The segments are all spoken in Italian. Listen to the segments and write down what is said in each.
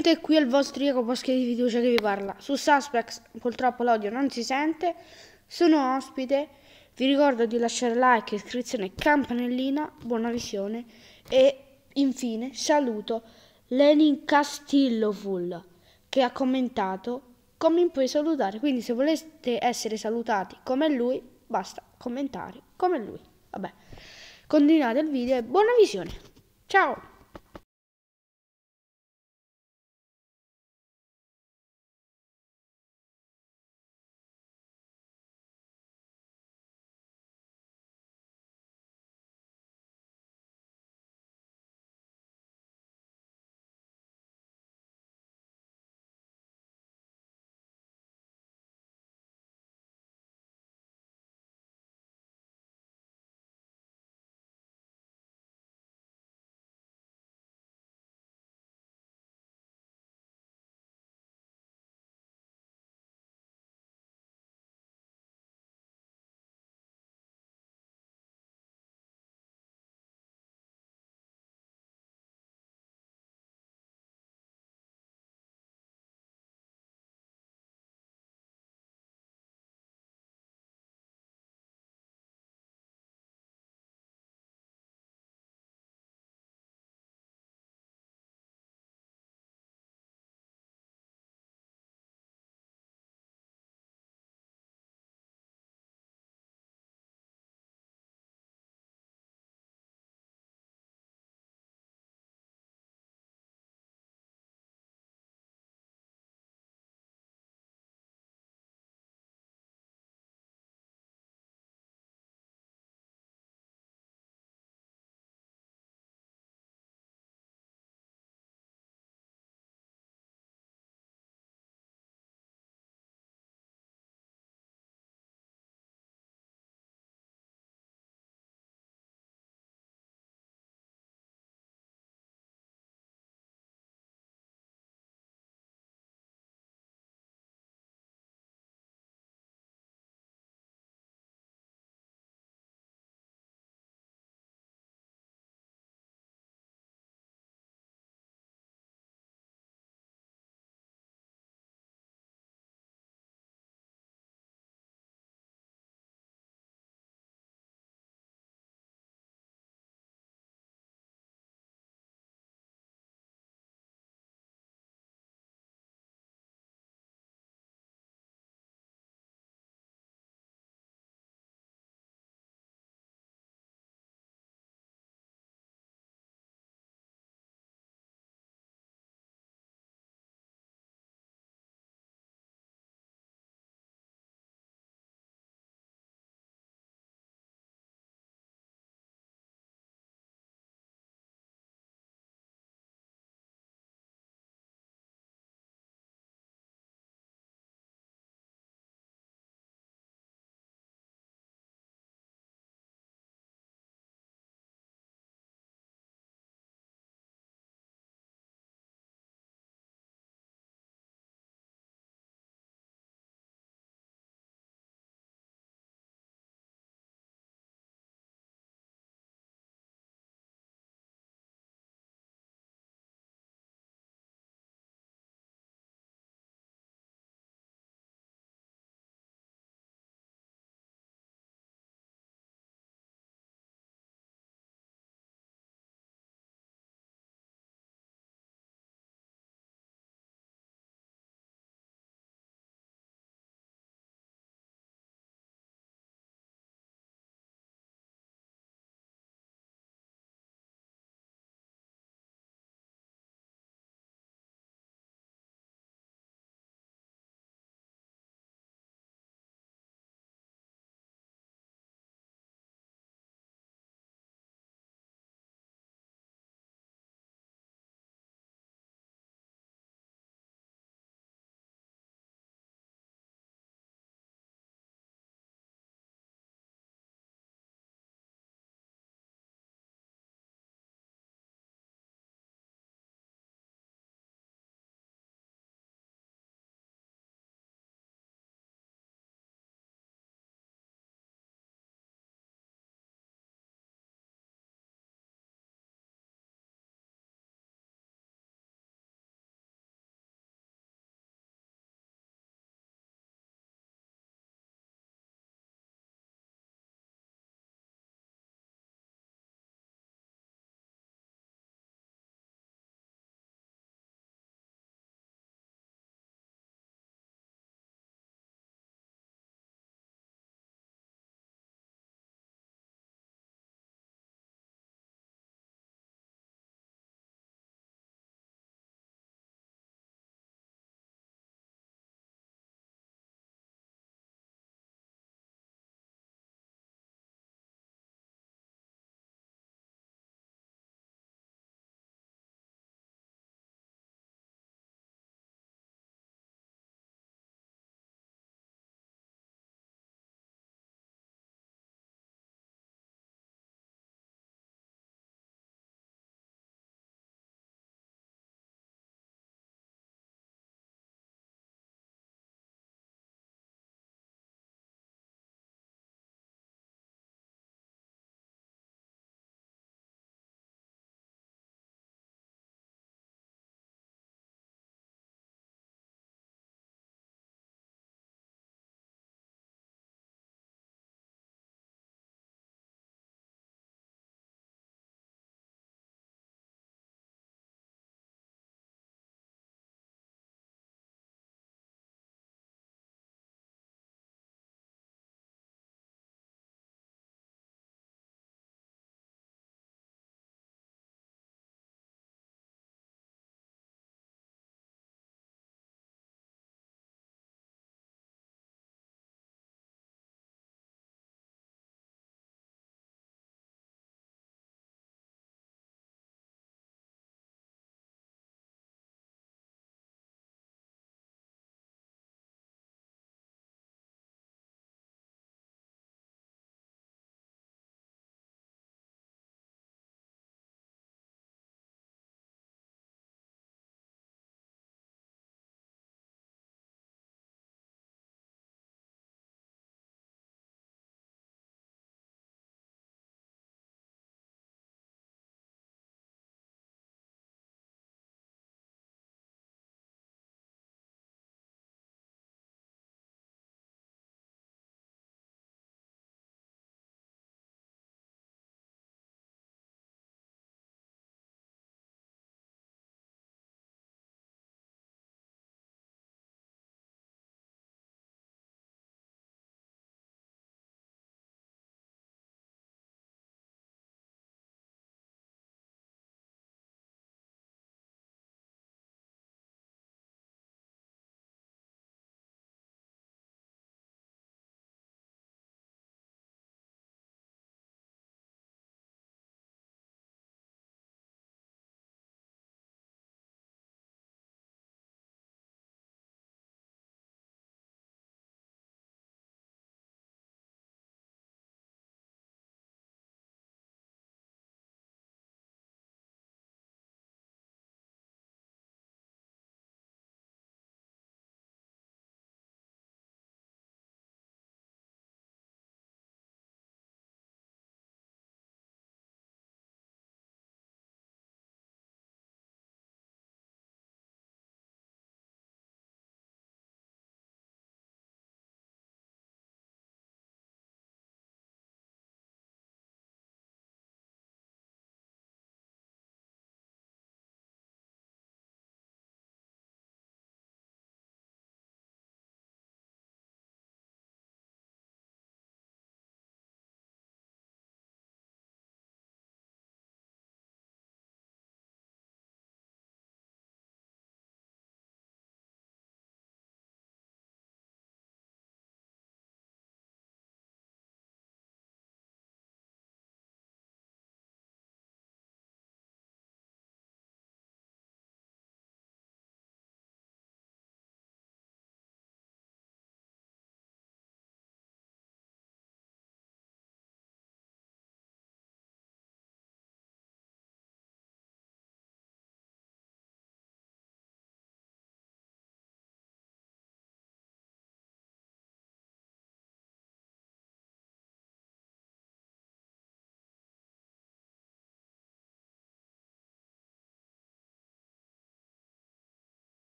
gente, qui è il vostro Iaco Schia di fiducia che vi parla. Su Suspects, purtroppo l'audio non si sente, sono ospite, vi ricordo di lasciare like, iscrizione, campanellina, buona visione e infine saluto Lenin Castilloful che ha commentato come puoi salutare, quindi se volete essere salutati come lui basta commentare come lui. Vabbè, continuate il video e buona visione. Ciao!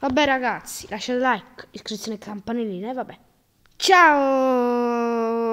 Vabbè ragazzi, lasciate like, iscrizione e campanellina e vabbè. Ciao!